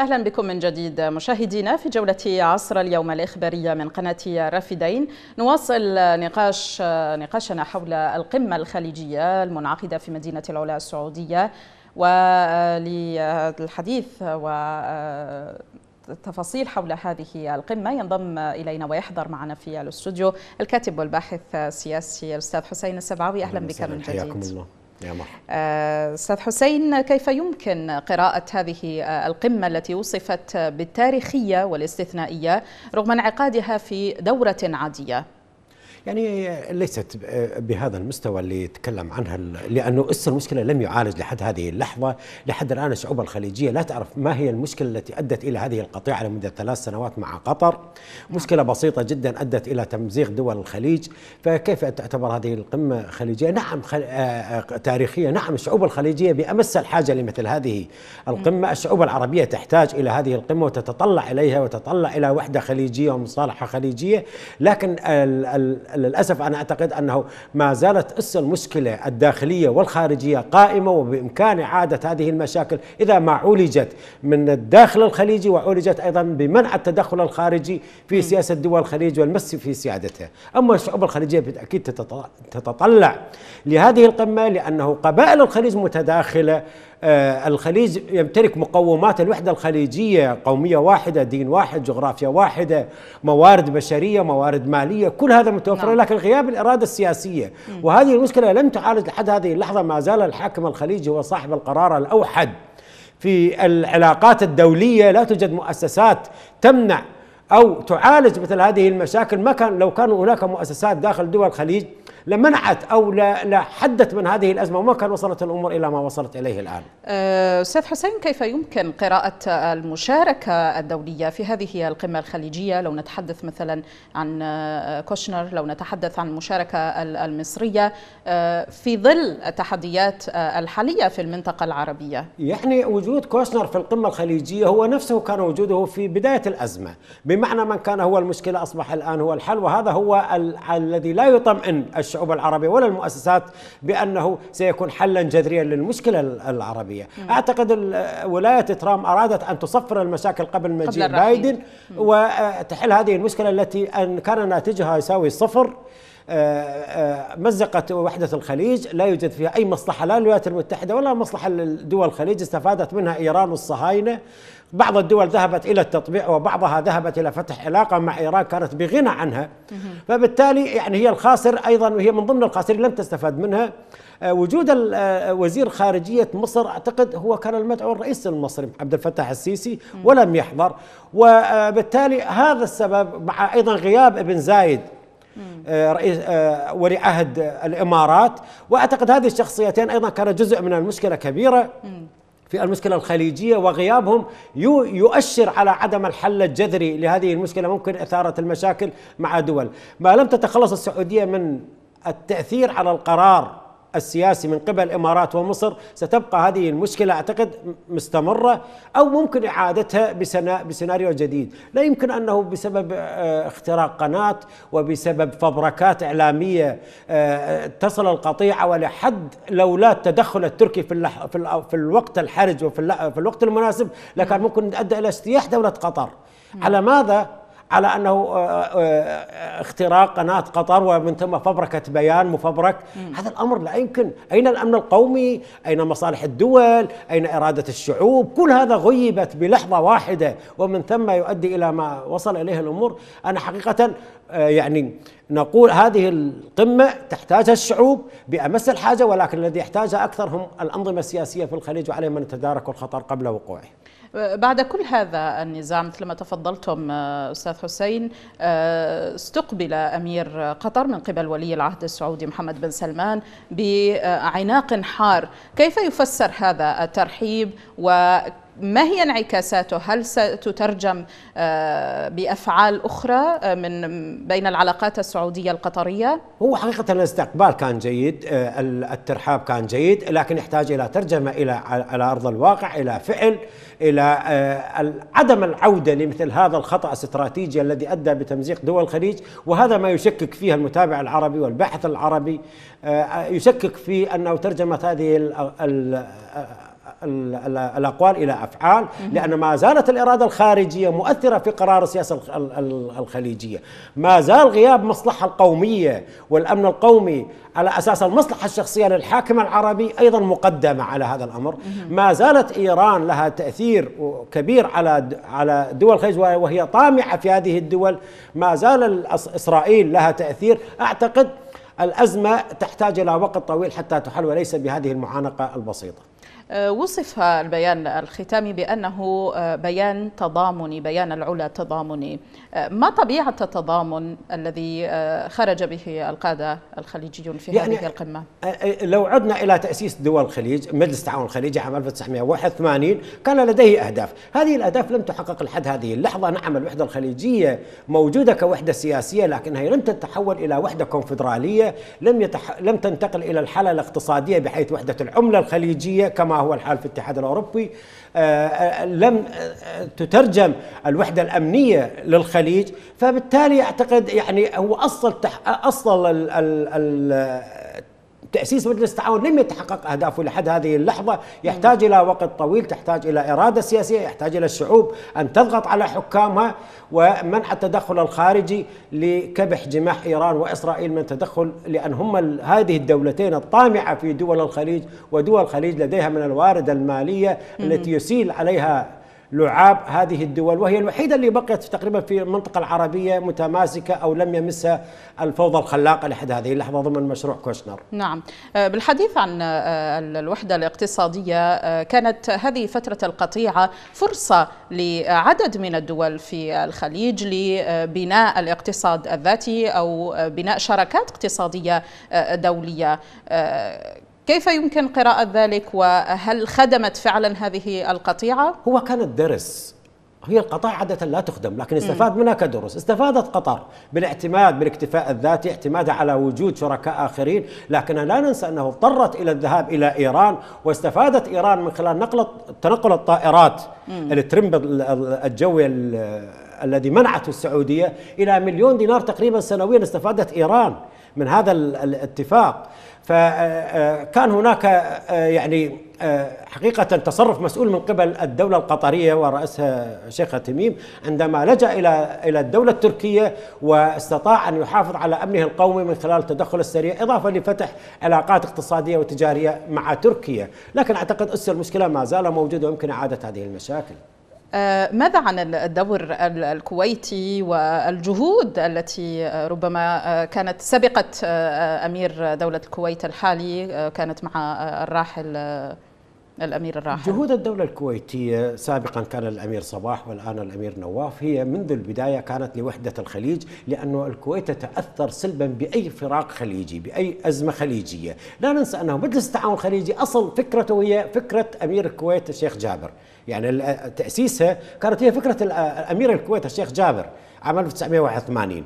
أهلا بكم من جديد مشاهدينا في جولة عصر اليوم الإخبارية من قناة رافدين نواصل نقاش نقاشنا حول القمة الخليجية المنعقدة في مدينة العلا السعودية وللحديث و تفاصيل حول هذه القمة ينضم إلينا ويحضر معنا في الاستوديو الكاتب والباحث السياسي الأستاذ حسين السبعاوي أهلا بك من جديد حياكم الله يا آه، استاذ حسين كيف يمكن قراءه هذه آه، القمه التي وصفت بالتاريخيه والاستثنائيه رغم انعقادها في دوره عاديه يعني ليست بهذا المستوى اللي تكلم عنها لانه اس المشكله لم يعالج لحد هذه اللحظه، لحد الان الشعوب الخليجيه لا تعرف ما هي المشكله التي ادت الى هذه القطيعه لمده ثلاث سنوات مع قطر، مشكله بسيطه جدا ادت الى تمزيق دول الخليج، فكيف تعتبر هذه القمه خليجيه؟ نعم خل... آه، آه، تاريخيه، نعم الشعوب الخليجيه بامس الحاجه لمثل هذه القمه، الشعوب العربيه تحتاج الى هذه القمه وتتطلع اليها وتتطلع الى وحده خليجيه ومصالحه خليجيه، لكن ال... ال... للأسف أنا أعتقد أنه ما زالت أس المشكلة الداخلية والخارجية قائمة وبإمكان إعادة هذه المشاكل إذا ما عولجت من الداخل الخليجي وعولجت أيضا بمنع التدخل الخارجي في سياسة دول الخليج والمس في سيادتها أما الشعوب الخليجية بالتأكيد تتطلع لهذه القمة لأنه قبائل الخليج متداخلة آه، الخليج يمتلك مقومات الوحدة الخليجية قومية واحدة دين واحد جغرافيا واحدة موارد بشرية موارد مالية كل هذا متوفر نعم. لكن غياب الإرادة السياسية م. وهذه المشكلة لم تعالج لحد هذه اللحظة ما زال الحاكم الخليجي هو صاحب القرار الأوحد في العلاقات الدولية لا توجد مؤسسات تمنع أو تعالج مثل هذه المشاكل ما كان لو كان هناك مؤسسات داخل دول الخليج لمنعت أو لحدت من هذه الأزمة وما كان وصلت الأمور إلى ما وصلت إليه الآن أه، أستاذ حسين كيف يمكن قراءة المشاركة الدولية في هذه القمة الخليجية لو نتحدث مثلا عن أه، كوشنر لو نتحدث عن المشاركة المصرية أه، في ظل التحديات الحالية في المنطقة العربية يعني وجود كوشنر في القمة الخليجية هو نفسه كان وجوده في بداية الأزمة بمعنى من كان هو المشكلة أصبح الآن هو الحل وهذا هو ال الذي لا يطمئن الشعوب العربية ولا المؤسسات بأنه سيكون حلا جذريا للمشكلة العربية أعتقد ولاية ترامب أرادت أن تصفر المشاكل قبل مجيء بايدن وتحل هذه المشكلة التي أن كان ناتجها يساوي صفر آه، آه، مزقة وحدة الخليج لا يوجد فيها أي مصلحة لا للولايات المتحدة ولا مصلحة لدول الخليج استفادت منها إيران والصهاينة بعض الدول ذهبت إلى التطبيع وبعضها ذهبت إلى فتح علاقة مع إيران كانت بغنى عنها فبالتالي يعني هي الخاسر أيضا وهي من ضمن الخاسرين لم تستفاد منها آه، وجود وزير خارجية مصر أعتقد هو كان المدعو الرئيس المصري عبد الفتاح السيسي ولم يحضر وبالتالي هذا السبب مع أيضا غياب ابن زايد آه، رئيس آه، ولي عهد الامارات واعتقد هذه الشخصيتين ايضا كانت جزء من المشكله كبيره في المشكله الخليجيه وغيابهم يؤشر على عدم الحل الجذري لهذه المشكله ممكن اثاره المشاكل مع دول ما لم تتخلص السعوديه من التاثير على القرار السياسي من قبل الامارات ومصر ستبقى هذه المشكله اعتقد مستمره او ممكن اعادتها بسيناريو جديد، لا يمكن انه بسبب آه، اختراق قناه وبسبب فبركات اعلاميه آه، تصل القطيعه ولحد لولا التدخل التركي في في الوقت الحرج وفي الوقت المناسب لكان ممكن ادى الى اجتياح دوله قطر. على ماذا على انه آه، آه، اختراق قناه قطر ومن ثم فبركه بيان مفبرك مم. هذا الامر لا يمكن اين الامن القومي اين مصالح الدول اين اراده الشعوب كل هذا غيبت بلحظه واحده ومن ثم يؤدي الى ما وصل اليه الامور انا حقيقه آه، يعني نقول هذه القمة تحتاجها الشعوب بأمس الحاجة ولكن الذي يحتاجها أكثر هم الأنظمة السياسية في الخليج وعليهم أن يتداركوا الخطر قبل وقوعه أه، بعد كل هذا النزاع مثلما تفضلتم أه، أستاذ حسين أه، استقبل أمير قطر من قبل ولي العهد السعودي محمد بن سلمان بعناق حار كيف يفسر هذا الترحيب وكيف ما هي انعكاساته هل ستترجم آه، بأفعال أخرى آه، من بين العلاقات السعودية القطرية هو حقيقة الاستقبال كان جيد آه، الترحاب كان جيد لكن يحتاج إلى ترجمة إلى على أرض الواقع إلى فعل إلى عدم العودة لمثل هذا الخطأ الاستراتيجي الذي أدى بتمزيق دول الخليج وهذا ما يشكك فيه المتابع العربي والباحث العربي يشكك في أنه ترجمة هذه الأقوال إلى أفعال لأن ما زالت الإرادة الخارجية مؤثرة في قرار السياسة الخليجية ما زال غياب مصلحة القومية والأمن القومي على أساس المصلحة الشخصية للحاكم العربي أيضا مقدمة على هذا الأمر ما زالت إيران لها تأثير كبير على على دول الخليج وهي طامعة في هذه الدول ما زال إسرائيل لها تأثير أعتقد الأزمة تحتاج إلى وقت طويل حتى تحل وليس بهذه المعانقة البسيطة آه، وصف البيان الختامي بأنه آه، بيان تضامني بيان العلا تضامني آه، ما طبيعة التضامن الذي خرج به القادة الخليجيون في يعني هذه القمة لو عدنا إلى تأسيس دول الخليج مجلس التعاون الخليجي عام 1981 كان لديه أهداف هذه الأهداف لم تحقق لحد هذه اللحظة نعم الوحدة الخليجية موجودة كوحدة سياسية لكنها لم تتحول إلى وحدة كونفدرالية لم, يتح... لم تنتقل إلى الحالة الاقتصادية بحيث وحدة العملة الخليجية كما هو الحال في الاتحاد الاوروبي آه، آه، لم آه، تترجم الوحده الامنيه للخليج فبالتالي اعتقد يعني هو اصل اصل تأسيس مجلس التعاون لم يتحقق أهدافه لحد هذه اللحظة يحتاج إلى وقت طويل تحتاج إلى إرادة سياسية يحتاج إلى الشعوب أن تضغط على حكامها ومنع التدخل الخارجي لكبح جماح إيران وإسرائيل من تدخل لأن هم هذه الدولتين الطامعة في دول الخليج ودول الخليج لديها من الوارد المالية التي يسيل عليها لعاب هذه الدول وهي الوحيدة اللي بقيت تقريبا في المنطقة العربية متماسكة أو لم يمسها الفوضى الخلاقة لحد هذه اللحظة ضمن مشروع كوشنر نعم آه، بالحديث عن آه، الوحدة الاقتصادية آه، كانت هذه فترة القطيعة فرصة لعدد من الدول في الخليج لبناء الاقتصاد الذاتي أو بناء شراكات اقتصادية دولية كيف يمكن قراءة ذلك وهل خدمت فعلا هذه القطيعة؟ هو كانت درس هي القطاع عادة لا تخدم لكن استفاد منها كدروس استفادت قطر بالاعتماد بالاكتفاء الذاتي اعتمادها على وجود شركاء آخرين لكن لا ننسى أنه اضطرت إلى الذهاب إلى إيران واستفادت إيران من خلال نقل تنقل الطائرات الترمب الجوي الذي منعته السعودية إلى مليون دينار تقريبا سنويا استفادت إيران من هذا الاتفاق فكان آه، آه، هناك آه، يعني حقيقة تصرف مسؤول من قبل الدولة القطرية ورئيسها شيخ تميم عندما لجأ إلى إلى الدولة التركية واستطاع أن يحافظ على أمنه القومي من خلال التدخل السريع إضافة لفتح علاقات اقتصادية وتجارية مع تركيا لكن أعتقد أس المشكلة ما زال موجودة ويمكن إعادة هذه المشاكل آه، ماذا عن الدور الكويتي والجهود التي آه، ربما آه، كانت سبقت أمير دولة الكويت الحالي كانت مع الراحل الأمير الراحل جهود الدولة الكويتية سابقا كان الأمير صباح والآن الأمير نواف هي منذ البداية كانت لوحدة الخليج لأنه الكويت تتأثر سلبا بأي فراق خليجي بأي أزمة خليجية لا ننسى أنه مجلس التعاون الخليجي أصل فكرته هي فكرة أمير الكويت الشيخ جابر يعني تأسيسها كانت هي فكرة أمير الكويت الشيخ جابر عام 1981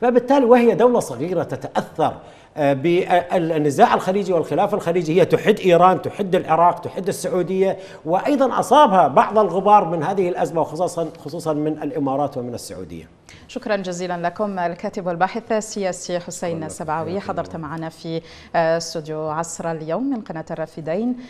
فبالتالي وهي دولة صغيرة تتأثر بالنزاع الخليجي والخلاف الخليجي هي تحد ايران تحد العراق تحد السعوديه وايضا اصابها بعض الغبار من هذه الازمه وخصوصا خصوصا من الامارات ومن السعوديه. شكرا جزيلا لكم الكاتب والباحث السياسي حسين السبعوي حضرت معنا في آه، استوديو عصر اليوم من قناه الرافدين